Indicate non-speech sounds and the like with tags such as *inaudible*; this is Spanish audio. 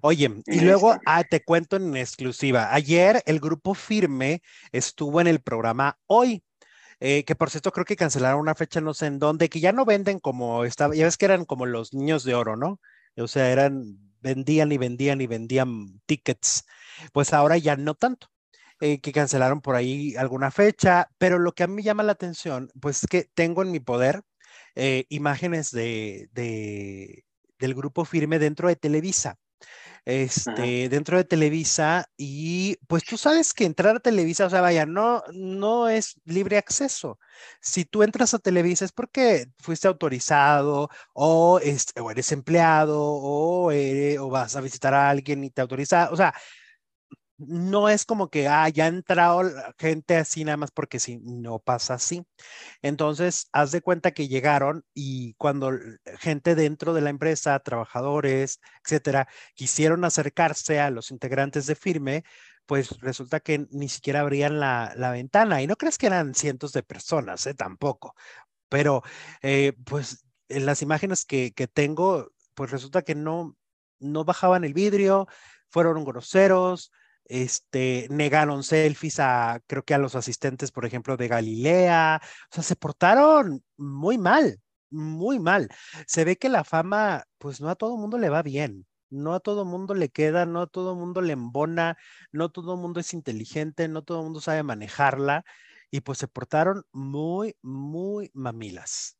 Oye, *laughs* y luego ah, te cuento en exclusiva. Ayer el grupo Firme estuvo en el programa Hoy, eh, que por cierto creo que cancelaron una fecha, no sé en dónde, que ya no venden como estaba, ya ves que eran como los niños de oro, ¿no? O sea, eran, vendían y vendían y vendían tickets. Pues ahora ya no tanto. Eh, que cancelaron por ahí alguna fecha, pero lo que a mí llama la atención, pues es que tengo en mi poder eh, imágenes de del grupo firme dentro de Televisa. Este, dentro de Televisa y pues tú sabes que entrar a Televisa, o sea, vaya, no, no es libre acceso. Si tú entras a Televisa es porque fuiste autorizado o, es, este, eres empleado o, eh, o vas a visitar a alguien y te autoriza, o sea, no es como que ah, entrado gente así nada más porque si no pasa así. Entonces, haz de cuenta que llegaron y cuando gente dentro de la empresa, trabajadores, etcétera, quisieron acercarse a los integrantes de firme, pues resulta que ni siquiera abrían la, ventana. Y no crees que eran cientos de personas, ¿eh? tampoco. Pero, eh, pues, en las imágenes que, que tengo, pues resulta que no, no bajaban el vidrio, fueron groseros, este, negaron selfies a, creo que a los asistentes, por ejemplo, de Galilea, o sea, se portaron muy mal, muy mal. Se ve que la fama, pues no a todo mundo le va bien, no a todo mundo le queda, no a todo mundo le embona, no todo mundo es inteligente, no todo mundo sabe manejarla, y pues se portaron muy, muy mamilas.